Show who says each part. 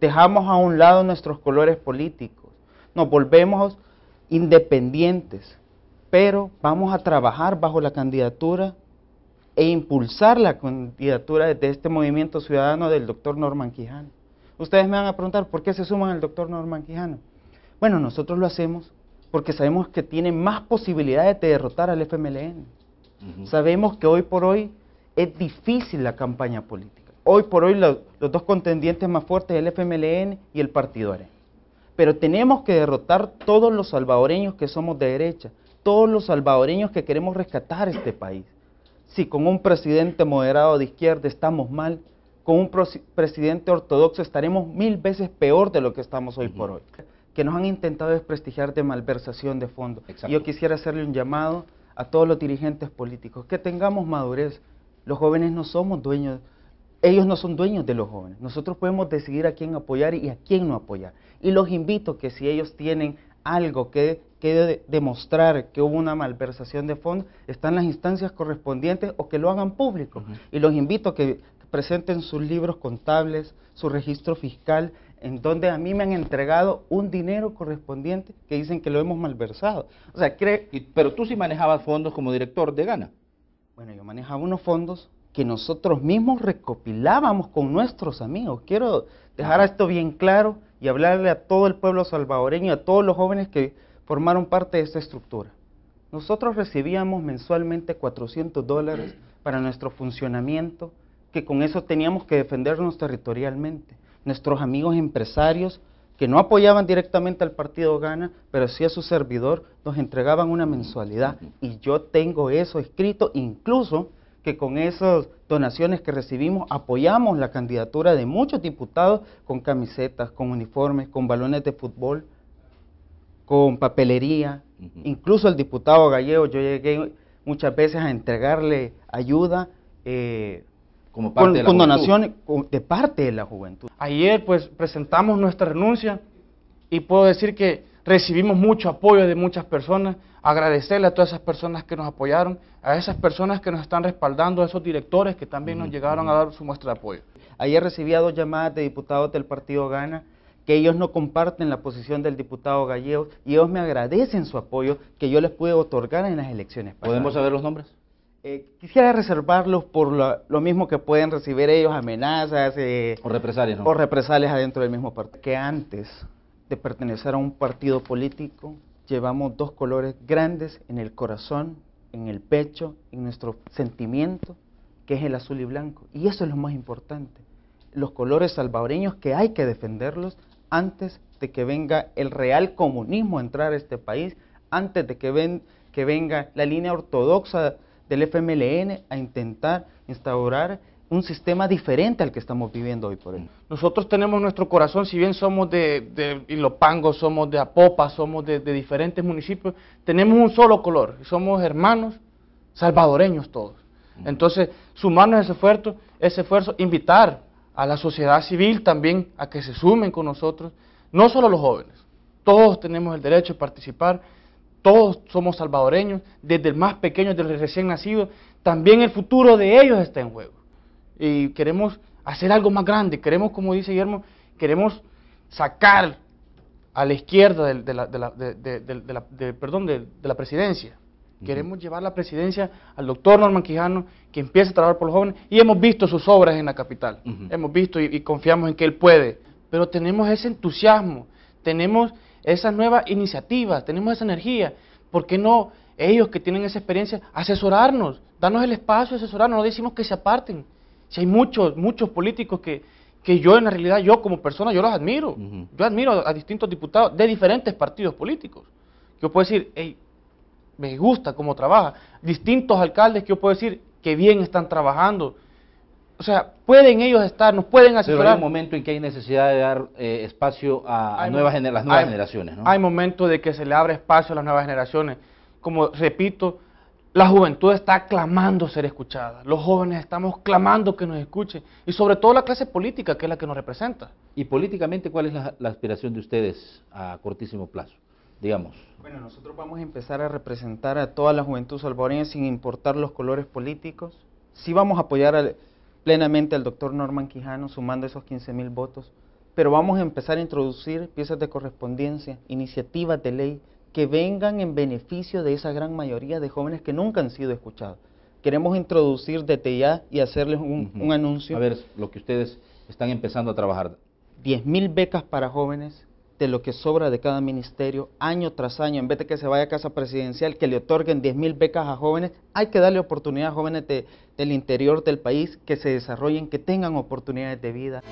Speaker 1: Dejamos a un lado nuestros colores políticos, nos volvemos independientes, pero vamos a trabajar bajo la candidatura e impulsar la candidatura de este movimiento ciudadano del doctor Norman Quijano. Ustedes me van a preguntar por qué se suman al doctor Norman Quijano. Bueno, nosotros lo hacemos porque sabemos que tiene más posibilidades de derrotar al FMLN. Sabemos que hoy por hoy es difícil la campaña política hoy por hoy los, dos contendientes más fuertes, el FMLN y el Partido Arena. Pero tenemos que derrotar todos los salvadoreños que somos de derecha, todos los salvadoreños que queremos rescatar este país. Si con un presidente moderado de izquierda estamos mal, con un presidente ortodoxo estaremos mil veces peor de lo que estamos hoy por hoy. Que nos han intentado desprestigiar de malversación de fondo. Yo quisiera hacerle un llamado a todos los dirigentes políticos, que tengamos madurez. Los jóvenes no somos dueños ellos no son dueños de los jóvenes. Nosotros podemos decidir a quién apoyar y a quién no apoyar. Y los invito que si ellos tienen algo que, demostrar que hubo una malversación de fondos, están las instancias correspondientes o que lo hagan público. Y los invito a que presenten sus libros contables, su registro fiscal, en donde a mí me han entregado un dinero correspondiente que dicen que lo hemos malversado. O sea, Pero tú sí manejabas fondos como director de Gana. Bueno, yo manejaba unos fondos que nosotros mismos recopilábamos con nuestros amigos. Quiero dejar esto bien claro y hablarle a todo el pueblo salvadoreño, a todos los jóvenes que formaron parte de esta estructura. Nosotros recibíamos mensualmente 400 dólares para nuestro funcionamiento, que con eso teníamos que defendernos territorialmente. Nuestros amigos empresarios, que no apoyaban directamente al partido Gana, pero sí a su servidor, nos entregaban una mensualidad. Y yo tengo eso escrito incluso que con esas donaciones que recibimos apoyamos la candidatura de muchos diputados con camisetas, con uniformes, con balones de fútbol, con papelería. Incluso el diputado Gallego, yo llegué muchas veces a entregarle ayuda.
Speaker 2: Eh, Como parte con, de la donaciones
Speaker 1: de parte de la juventud.
Speaker 2: Ayer pues presentamos nuestra renuncia y puedo decir que recibimos mucho apoyo de muchas personas, agradecerle a todas esas personas que nos apoyaron, a esas personas que nos están respaldando,
Speaker 1: a esos directores que también nos llegaron a dar su muestra de apoyo. Ayer recibí a dos llamadas de diputados del partido Gana que ellos no comparten la posición del diputado gallego y ellos me agradecen su apoyo que yo les pude otorgar en las elecciones. ¿Podemos saber los nombres? Eh, quisiera reservarlos por lo, mismo que pueden recibir ellos, amenazas eh, o represalias. adentro del mismo partido. Que antes de pertenecer a un partido político, llevamos dos colores grandes en el corazón, en el pecho, en nuestro sentimiento, que es el azul y blanco. Y eso es lo más importante. Los colores salvadoreños que hay que defenderlos antes de que venga el real comunismo a entrar a este país, antes de que, ven, que venga la línea ortodoxa del FMLN a intentar instaurar un sistema diferente al que estamos viviendo hoy por hoy. Mm. Nosotros tenemos
Speaker 2: nuestro corazón, si bien somos de, de Ilopango, somos de Apopa, somos de, diferentes municipios, tenemos un solo color, somos hermanos salvadoreños todos. Mm. Entonces, sumarnos a ese esfuerzo, ese esfuerzo, invitar a la sociedad civil también a que se sumen con nosotros, no solo los jóvenes, todos tenemos el derecho de participar, todos somos salvadoreños, desde el más pequeño, desde el recién nacido, también el futuro de ellos está en juego y queremos hacer algo más grande, queremos, como dice Guillermo, queremos sacar a la izquierda de, la, presidencia. Queremos llevar la presidencia al doctor Norman Quijano, que empiece a trabajar por los jóvenes, y hemos visto sus obras en la capital, hemos visto y, confiamos en que él puede, pero tenemos ese entusiasmo, tenemos esas nuevas iniciativas, tenemos esa energía, ¿por qué no ellos que tienen esa experiencia, asesorarnos, darnos el espacio, asesorarnos, no decimos que se aparten, si hay muchos, muchos políticos que, yo en realidad, yo como persona, yo los admiro. Yo admiro a, distintos diputados de diferentes partidos políticos. Yo puedo decir, me gusta cómo trabaja. Distintos alcaldes que yo puedo decir, que bien están trabajando. O sea, pueden ellos estar, nos pueden asesorar. Pero hay un momento en que hay necesidad de dar eh, espacio a, nuevas, las nuevas generaciones, Hay momentos de que se le abre espacio a las nuevas generaciones. Como repito, la juventud está clamando ser escuchada. Los jóvenes estamos clamando que nos escuchen. Y sobre todo la clase política, que es la que nos representa. ¿Y políticamente cuál es la, aspiración de ustedes a cortísimo plazo? Digamos.
Speaker 1: Bueno, nosotros vamos a empezar a representar a toda la juventud salvadoreña sin importar los colores políticos. Sí vamos a apoyar plenamente al doctor Norman Quijano sumando esos 15 mil votos, pero vamos a empezar a introducir piezas de correspondencia, iniciativas de ley que vengan en beneficio de esa gran mayoría de jóvenes que nunca han sido escuchados. Queremos introducir desde ya y hacerles un, anuncio. A ver, lo que ustedes están empezando a trabajar. 10.000 becas para jóvenes de lo que sobra de cada ministerio, año tras año, en vez de que se vaya a casa presidencial, que le otorguen 10.000 becas a jóvenes, hay que darle oportunidad a jóvenes del interior del país que se desarrollen, que tengan oportunidades de vida.